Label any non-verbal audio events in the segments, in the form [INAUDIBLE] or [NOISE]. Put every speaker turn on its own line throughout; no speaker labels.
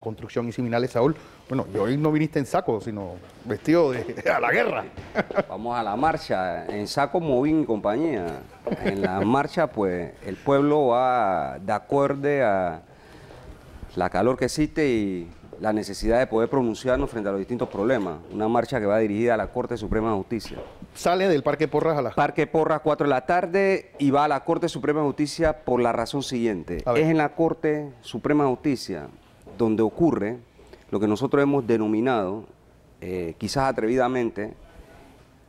construcción y similares, Saúl. Bueno, y hoy no viniste en saco, sino
vestido de, [LAUGHS] a la guerra. Vamos a la marcha, en saco Movín y compañía. En la marcha, pues, el pueblo va de acuerdo a la calor que existe y la necesidad de poder pronunciarnos frente a los distintos problemas. Una marcha que va dirigida a la Corte Suprema de Justicia.
Sale del Parque Porras a
las... Parque Porras, 4 de la tarde, y va a la Corte Suprema de Justicia por la razón siguiente. Es en la Corte Suprema de Justicia donde ocurre lo que nosotros hemos denominado, eh, quizás atrevidamente,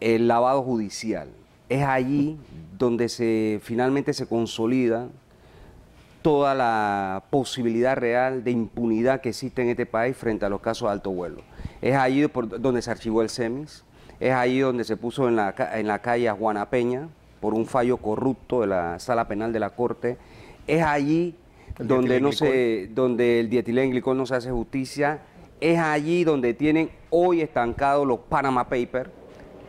el lavado judicial. Es allí donde se, finalmente se consolida toda la posibilidad real de impunidad que existe en este país frente a los casos de alto vuelo. Es allí donde se archivó el semis es allí donde se puso en la, en la calle a Juana Peña por un fallo corrupto de la sala penal de la Corte, es allí donde no se, donde el dietilenglicol no se hace justicia, es allí donde tienen hoy estancados los Panama Papers.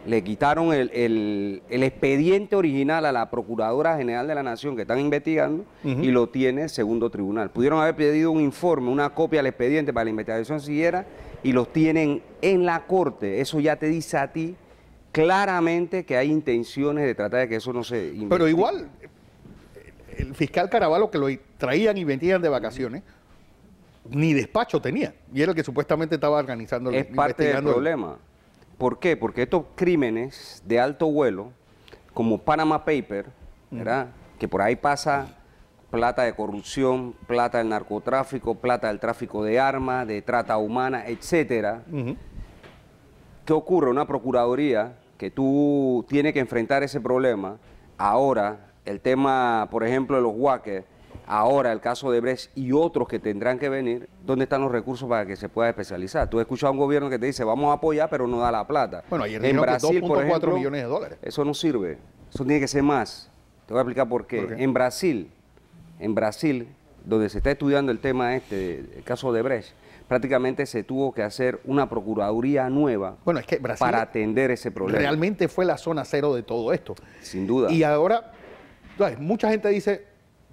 Le quitaron el, expediente original a la Procuradora General de la Nación que están investigando y lo tiene segundo tribunal. Pudieron haber pedido un informe, una copia del expediente para la investigación siguiera y los tienen en la corte. Eso ya te dice a ti claramente que hay intenciones de tratar de que eso no se... Pero igual,
el fiscal Caraballo que lo traían y vendían de vacaciones, ni despacho tenía. Y era el que supuestamente estaba organizando el Es parte del problema.
¿Por qué? Porque estos crímenes de alto vuelo, como Panama Paper, ¿verdad? que por ahí pasa plata de corrupción, plata del narcotráfico, plata del tráfico de armas, de trata humana, etcétera. ¿Qué ocurre? Una procuraduría que tú tienes que enfrentar ese problema. Ahora, el tema, por ejemplo, de los huaques, ahora el caso de Brecht y otros que tendrán que venir, ¿dónde están los recursos para que se pueda especializar? Tú has escuchado a un gobierno que te dice, vamos a apoyar, pero no da la plata. Bueno, ayer en Brasil, 2.4 millones de dólares. Eso no sirve, eso tiene que ser más. Te voy a explicar por qué. En Brasil, en Brasil, donde se está estudiando el tema este, el caso de Brecht, prácticamente se tuvo que hacer una procuraduría nueva para atender ese
problema. Realmente fue la zona cero de todo esto. Sin duda. Y ahora, mucha gente dice,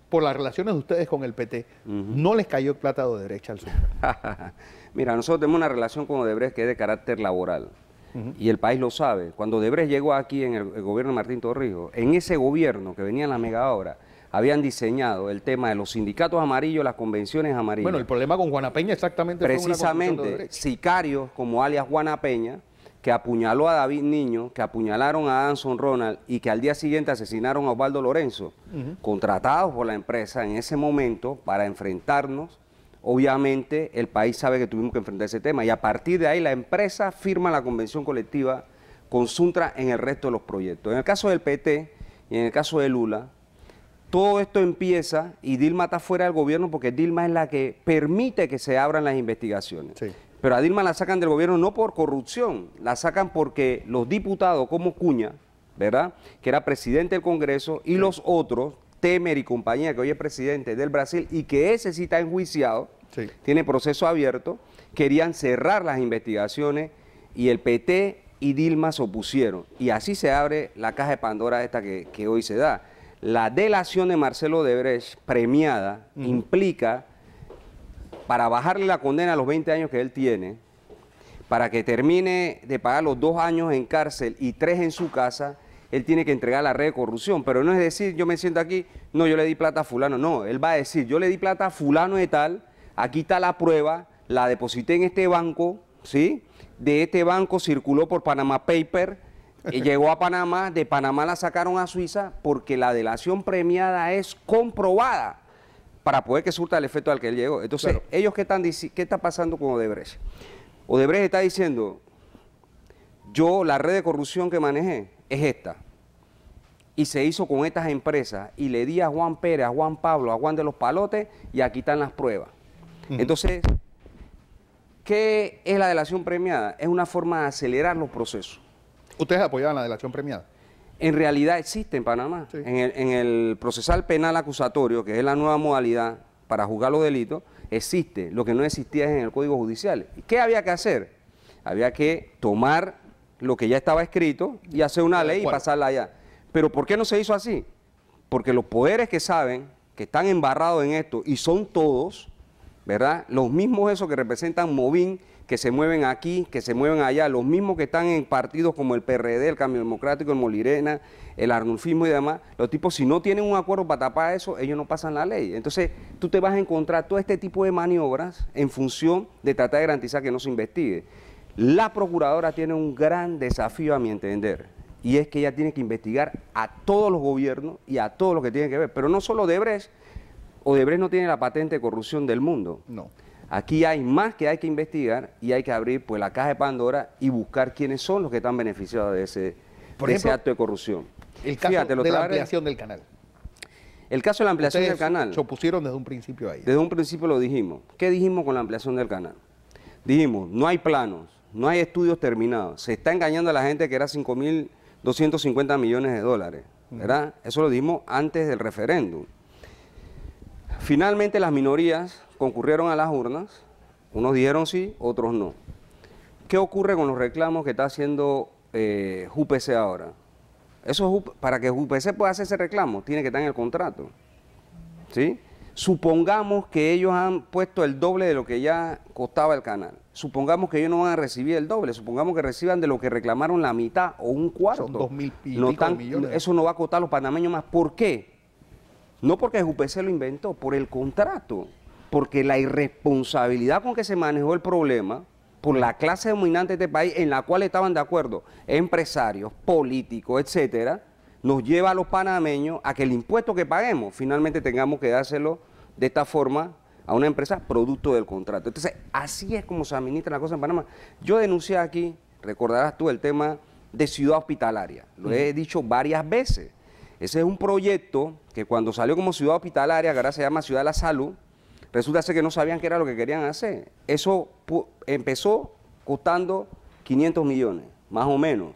por las relaciones de ustedes con el PT, no les cayó plátano de derecha al sur.
[LAUGHS] Mira, nosotros tenemos una relación con Odebrecht que es de carácter laboral. Y el país lo sabe. Cuando Odebrecht llegó aquí en el, gobierno de Martín Torrijos, en ese gobierno que venía en la mega obra, habían diseñado el tema de los sindicatos amarillos, las convenciones amarillas. Bueno, el problema con Juana Peña
exactamente Precisamente, fue una de
sicarios como alias Juana Peña, que apuñaló a David Niño, que apuñalaron a Anson Ronald y que al día siguiente asesinaron a Osvaldo Lorenzo, contratados por la empresa en ese momento para enfrentarnos, obviamente el país sabe que tuvimos que enfrentar ese tema y a partir de ahí la empresa firma la convención colectiva con Suntra en el resto de los proyectos. En el caso del PT y en el caso de Lula, todo esto empieza y Dilma está fuera del gobierno porque Dilma es la que permite que se abran las investigaciones. Pero a Dilma la sacan del gobierno no por corrupción, la sacan porque los diputados como Cuña, ¿verdad? Que era presidente del Congreso y los otros, Temer y compañía, que hoy es presidente del Brasil y que ese sí está enjuiciado, tiene proceso abierto, querían cerrar las investigaciones y el PT y Dilma se opusieron. Y así se abre la caja de Pandora esta que, hoy se da. La delación de Marcelo Debrecht premiada implica para bajarle la condena a los 20 años que él tiene, para que termine de pagar los dos años en cárcel y tres en su casa, él tiene que entregar la red de corrupción. Pero no es decir, yo me siento aquí, no, yo le di plata a fulano. No, él va a decir, yo le di plata a fulano de tal, aquí está la prueba, la deposité en este banco, ¿sí? De este banco circuló por Panama Paper, [LAUGHS] llegó a Panamá, de Panamá la sacaron a Suiza porque la delación premiada es comprobada para poder que surta el efecto al que él llegó. Entonces, ellos qué están qué está pasando con Odebrecht. Odebrecht está diciendo, yo la red de corrupción que manejé es esta. Y se hizo con estas empresas y le di a Juan Pérez, a Juan Pablo, a Juan de los Palotes y aquí están las pruebas. Entonces, ¿qué es la delación premiada? Es una forma de acelerar los procesos.
¿Ustedes apoyaban la delación premiada?
en realidad existe en Panamá. En, el, procesal penal acusatorio, que es la nueva modalidad para juzgar los delitos, existe. Lo que no existía es en el Código Judicial. y ¿Qué había que hacer? Había que tomar lo que ya estaba escrito y hacer una ley y pasarla allá. Pero ¿por qué no se hizo así? Porque los poderes que saben, que están embarrados en esto, y son todos, ¿verdad? Los mismos esos que representan Movín que se mueven aquí, que se mueven allá, los mismos que están en partidos como el PRD, el Cambio Democrático, el Molirena, el Arnulfismo y demás, los tipos si no tienen un acuerdo para tapar eso, ellos no pasan la ley. Entonces tú te vas a encontrar todo este tipo de maniobras en función de tratar de garantizar que no se investigue. La procuradora tiene un gran desafío a mi entender, y es que ella tiene que investigar a todos los gobiernos y a todos los que tienen que ver, pero no solo o Odebrecht no tiene la patente de corrupción del mundo. No. Aquí hay más que hay que investigar y hay que abrir pues la caja de Pandora y buscar quiénes son los que están beneficiados de ese, acto de corrupción.
El caso de la ampliación del canal.
El caso de la ampliación del canal. Se
opusieron desde un principio ahí.
Desde un principio lo dijimos. ¿Qué dijimos con la ampliación del canal? Dijimos, no hay planos, no hay estudios terminados. Se está engañando a la gente que era 5.250 millones de dólares. ¿Verdad? Eso lo dijimos antes del referéndum. Finalmente las minorías concurrieron a las urnas, unos dieron sí, otros no. ¿Qué ocurre con los reclamos que está haciendo eh, ahora? Eso para que JUPC pueda hacer ese reclamo, tiene que estar en el contrato. ¿Sí? Supongamos que ellos han puesto el doble de lo que ya costaba el canal. Supongamos que ellos no van a recibir el doble. Supongamos que reciban de lo que reclamaron la mitad o un cuarto. mil Eso no va a costar a los panameños más. ¿Por qué? No porque JUPC lo inventó, por el contrato porque la irresponsabilidad con que se manejó el problema por la clase dominante de este país en la cual estaban de acuerdo empresarios, políticos, etcétera, nos lleva a los panameños a que el impuesto que paguemos finalmente tengamos que dárselo de esta forma a una empresa producto del contrato. Entonces, así es como se administra la cosa en Panamá. Yo denuncié aquí, recordarás tú, el tema de ciudad hospitalaria. Lo he dicho varias veces. Ese es un proyecto que cuando salió como ciudad hospitalaria, que ahora se llama Ciudad de la Salud, Resulta ser que no sabían qué era lo que querían hacer. Eso empezó costando 500 millones, más o menos.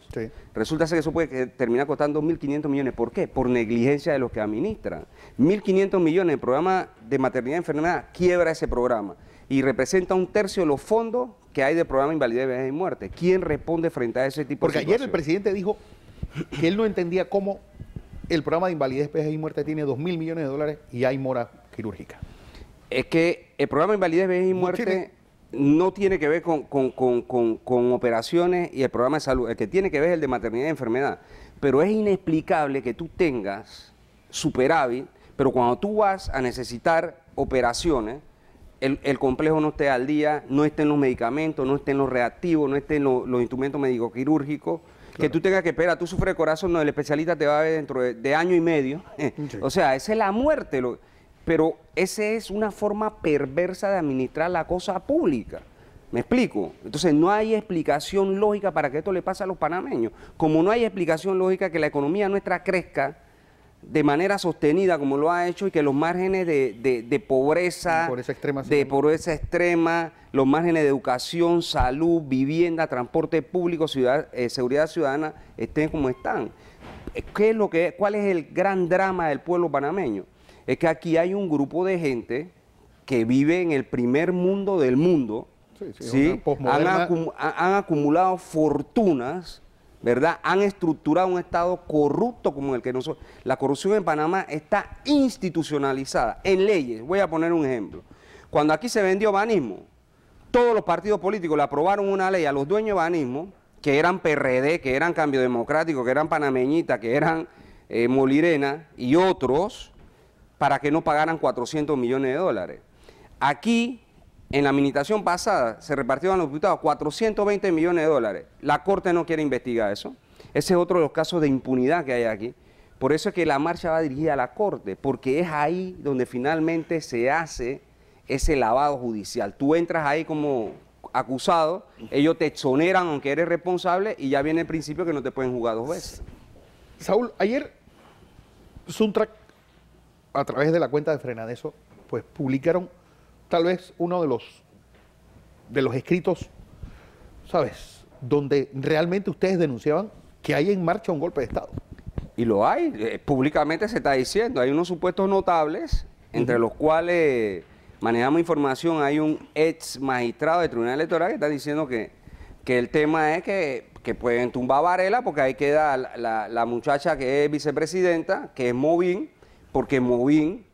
Resulta ser que eso puede terminar costando 1.500 millones. ¿Por qué? Por negligencia de los que administran. 1.500 millones, el programa de maternidad y enfermedad quiebra ese programa y representa un tercio de los fondos que hay del programa invalidez, vejez y muerte. ¿Quién responde frente a ese tipo de de Porque ayer el presidente
dijo que él no entendía cómo el programa de invalidez, vejez y muerte tiene 2.000 millones de dólares y hay mora quirúrgica
es que el programa Invalidez, Vejez y Muerte no tiene que ver con, operaciones y el programa de salud. El que tiene que ver es el de maternidad y enfermedad. Pero es inexplicable que tú tengas superávit, pero cuando tú vas a necesitar operaciones, el, complejo no esté al día, no estén los medicamentos, no estén los reactivos, no estén los, los instrumentos médico-quirúrgicos. que tú tengas que esperar, tú sufres de corazón, no, el especialista te va a ver dentro de, año y medio. [LAUGHS] o sea, esa es la muerte. Lo, pero esa es una forma perversa de administrar la cosa pública. ¿Me explico? Entonces no hay explicación lógica para que esto le pase a los panameños. Como no hay explicación lógica que la economía nuestra crezca de manera sostenida como lo ha hecho y que los márgenes de, pobreza, extrema, de pobreza extrema, los márgenes de educación, salud, vivienda, transporte público, ciudad, eh, seguridad ciudadana estén como están. ¿Qué es lo que, ¿Cuál es el gran drama del pueblo panameño? es que aquí hay un grupo de gente que vive en el primer mundo del mundo,
sí, Han,
acumulado fortunas, ¿verdad? Han estructurado un Estado corrupto como el que nosotros... La corrupción en Panamá está institucionalizada en leyes. Voy a poner un ejemplo. Cuando aquí se vendió banismo, todos los partidos políticos le aprobaron una ley a los dueños de banismo, que eran PRD, que eran Cambio Democrático, que eran Panameñita, que eran eh, Molirena y otros para que no pagaran 400 millones de dólares. Aquí, en la administración pasada, se repartieron a los diputados 420 millones de dólares. La Corte no quiere investigar eso. Ese es otro de los casos de impunidad que hay aquí. Por eso es que la marcha va dirigida a la Corte, porque es ahí donde finalmente se hace ese lavado judicial. Tú entras ahí como acusado, ellos te exoneran aunque eres responsable y ya viene el principio que no te
pueden jugar dos veces. Saúl, ayer Suntrack a través de la cuenta de Frenadeso, pues publicaron tal vez uno de los, de los escritos, ¿sabes? Donde realmente ustedes denunciaban que hay en marcha un golpe de Estado. Y lo hay, eh, públicamente
se está diciendo. Hay unos supuestos notables, entre los cuales manejamos información. Hay un ex magistrado de Tribunal Electoral que está diciendo que, que el tema es que, pueden tumbar a Varela porque ahí queda la, la, muchacha que es vicepresidenta, que es Movin, porque Movín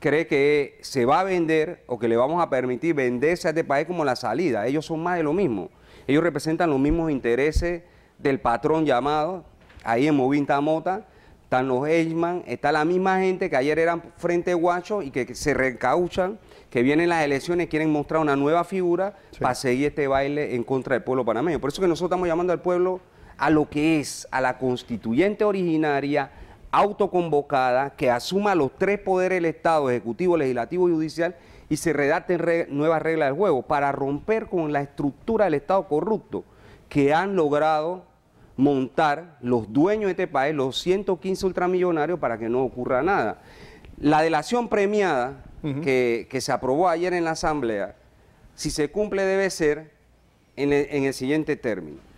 cree que se va a vender o que le vamos a permitir venderse a este país como la salida. Ellos son más de lo mismo. Ellos representan los mismos intereses del patrón llamado, ahí en Movin Tamota, están los Eichmann, está la misma gente que ayer eran frente guacho y que se recauchan, que vienen las elecciones, quieren mostrar una nueva figura para seguir este baile en contra del pueblo panameño. Por eso que nosotros estamos llamando al pueblo a lo que es, a la constituyente originaria, autoconvocada que asuma los tres poderes del Estado, Ejecutivo, Legislativo y Judicial, y se redacten nuevas reglas del juego para romper con la estructura del Estado corrupto que han logrado montar los dueños de este país, los 115 ultramillonarios, para que no ocurra nada. La delación premiada que, se aprobó ayer en la Asamblea, si se cumple debe ser en el siguiente término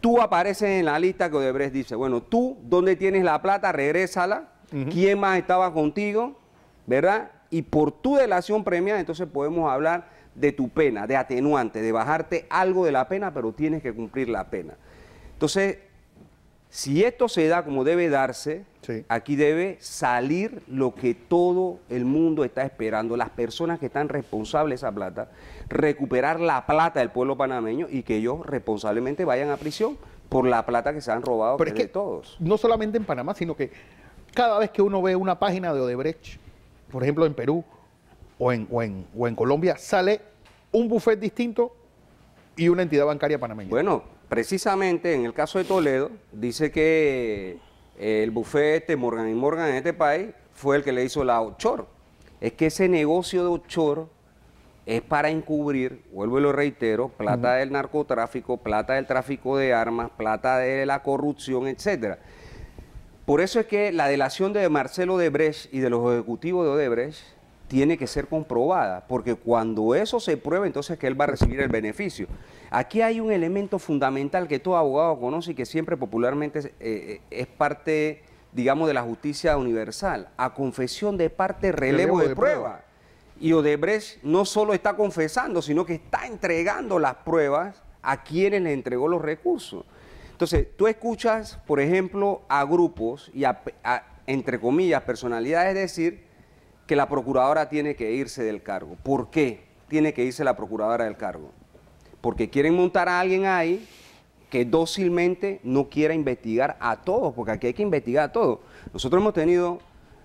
Tú apareces en la lista que Odebrecht dice, bueno, tú, ¿dónde tienes la plata? Regrésala. ¿Quién más estaba contigo? ¿Verdad? Y por tu delación premiada, entonces podemos hablar de tu pena, de atenuante, de bajarte algo de la pena, pero tienes que cumplir la pena. Entonces, si esto se da como debe darse, aquí debe salir lo que todo el mundo está esperando, las personas que están responsables de esa plata, recuperar la plata del pueblo panameño y que ellos responsablemente vayan a prisión por la plata que se han robado de todos.
No solamente en Panamá, sino que cada vez que uno ve una página de Odebrecht, por ejemplo en Perú o en, o en, Colombia, sale un buffet distinto y una entidad bancaria panameña. Bueno, Precisamente en el caso de
Toledo, dice que eh, el bufete este Morgan y Morgan en este país fue el que le hizo la ochor. Es que ese negocio de ochor es para encubrir, vuelvo y lo reitero, plata del narcotráfico, plata del tráfico de armas, plata de la corrupción, etcétera. Por eso es que la delación de Marcelo Debrecht y de los ejecutivos de Odebrecht tiene que ser comprobada, porque cuando eso se pruebe, entonces que él va a recibir el beneficio. Aquí hay un elemento fundamental que todo abogado conoce y que siempre popularmente eh, eh, es parte, digamos, de la justicia universal, a confesión de parte, relevo, de, prueba. Y Odebrecht no solo está confesando, sino que está entregando las pruebas a quienes le entregó los recursos. Entonces, tú escuchas, por ejemplo, a grupos y a, entre comillas, personalidades decir que la procuradora tiene que irse del cargo. ¿Por qué tiene que irse la procuradora del cargo? Porque quieren montar a alguien ahí que dócilmente no quiera investigar a todos, porque aquí hay que investigar a todos. Nosotros hemos tenido,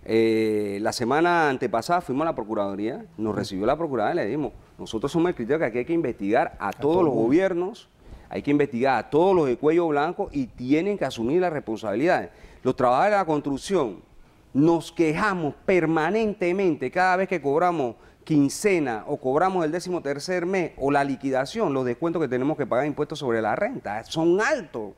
eh, la semana antepasada fuimos a la Procuraduría, nos recibió la procuradora y le dijimos, nosotros somos el criterio que aquí hay que investigar a, todos los gobiernos, hay que investigar a todos los de cuello blanco y tienen que asumir las responsabilidades. Los trabajadores de la construcción, nos quejamos permanentemente cada vez que cobramos quincena o cobramos el décimo tercer mes o la liquidación, los descuentos que tenemos que pagar impuestos sobre la renta, son altos.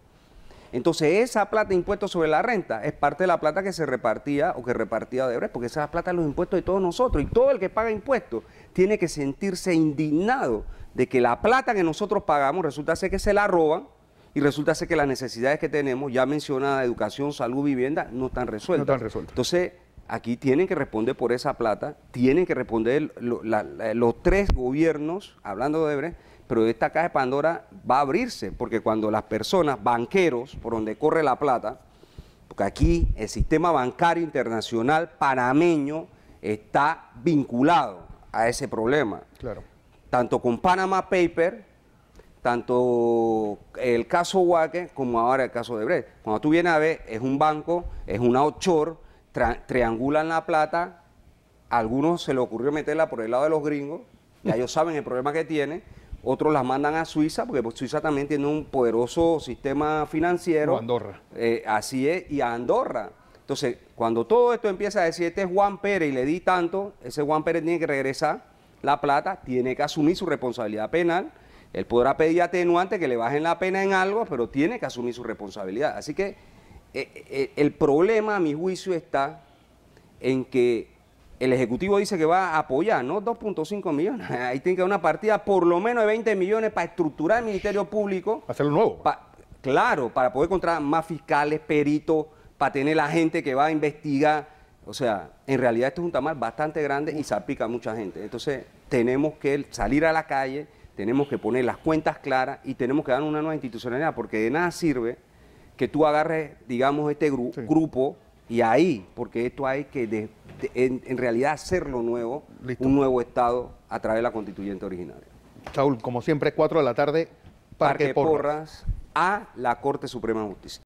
Entonces esa plata de impuestos sobre la renta es parte de la plata que se repartía o que repartía Odebrecht, porque esa plata es los impuestos de todos nosotros y todo el que paga impuestos tiene que sentirse indignado de que la plata que nosotros pagamos resulta ser que se la roban y resulta ser que las necesidades que tenemos, ya mencionada educación, salud, vivienda, no están resueltas. No están resueltas. Entonces, aquí tienen que responder por esa plata, tienen que responder los tres gobiernos, hablando de Ebre, pero esta caja de Pandora va a abrirse, porque cuando las personas, banqueros, por donde corre la plata, porque aquí el sistema bancario internacional panameño está vinculado a ese problema. Claro. Tanto con Panama Paper tanto el caso Wacker como ahora el caso de Brecht. Cuando tú vienes a ver, es un banco, es una offshore, triangulan la plata, a algunos se le ocurrió meterla por el lado de los gringos, ya ellos saben el problema que tiene, otros las mandan a Suiza, porque pues, Suiza también tiene un poderoso sistema financiero. O Andorra. Eh, así es, y a Andorra. Entonces, cuando todo esto empieza a decir, este es Juan Pérez y le di tanto, ese Juan Pérez tiene que regresar la plata, tiene que asumir su responsabilidad penal él podrá pedir atenuante que le bajen la pena en algo, pero tiene que asumir su responsabilidad. Así que eh, eh, eh, el problema, a mi juicio, está en que el Ejecutivo dice que va a apoyar, no 2.5 millones. [LAUGHS] Ahí tiene que haber una partida por lo menos de 20 millones para estructurar el Ministerio Público. Hacerlo nuevo. claro, para poder encontrar más fiscales, peritos, para tener la gente que va a investigar. O sea, en realidad esto es un tamal bastante grande y salpica a mucha gente. Entonces, tenemos que salir a la calle tenemos que poner las cuentas claras y tenemos que dar una nueva institucionalidad, porque de nada sirve que tú agarres, digamos, este grupo y ahí, porque esto hay que en, realidad hacerlo nuevo, un nuevo Estado a través de la constituyente originaria.
Saúl, como siempre, 4 de la tarde, Parque, que Porras
a la Corte Suprema de Justicia.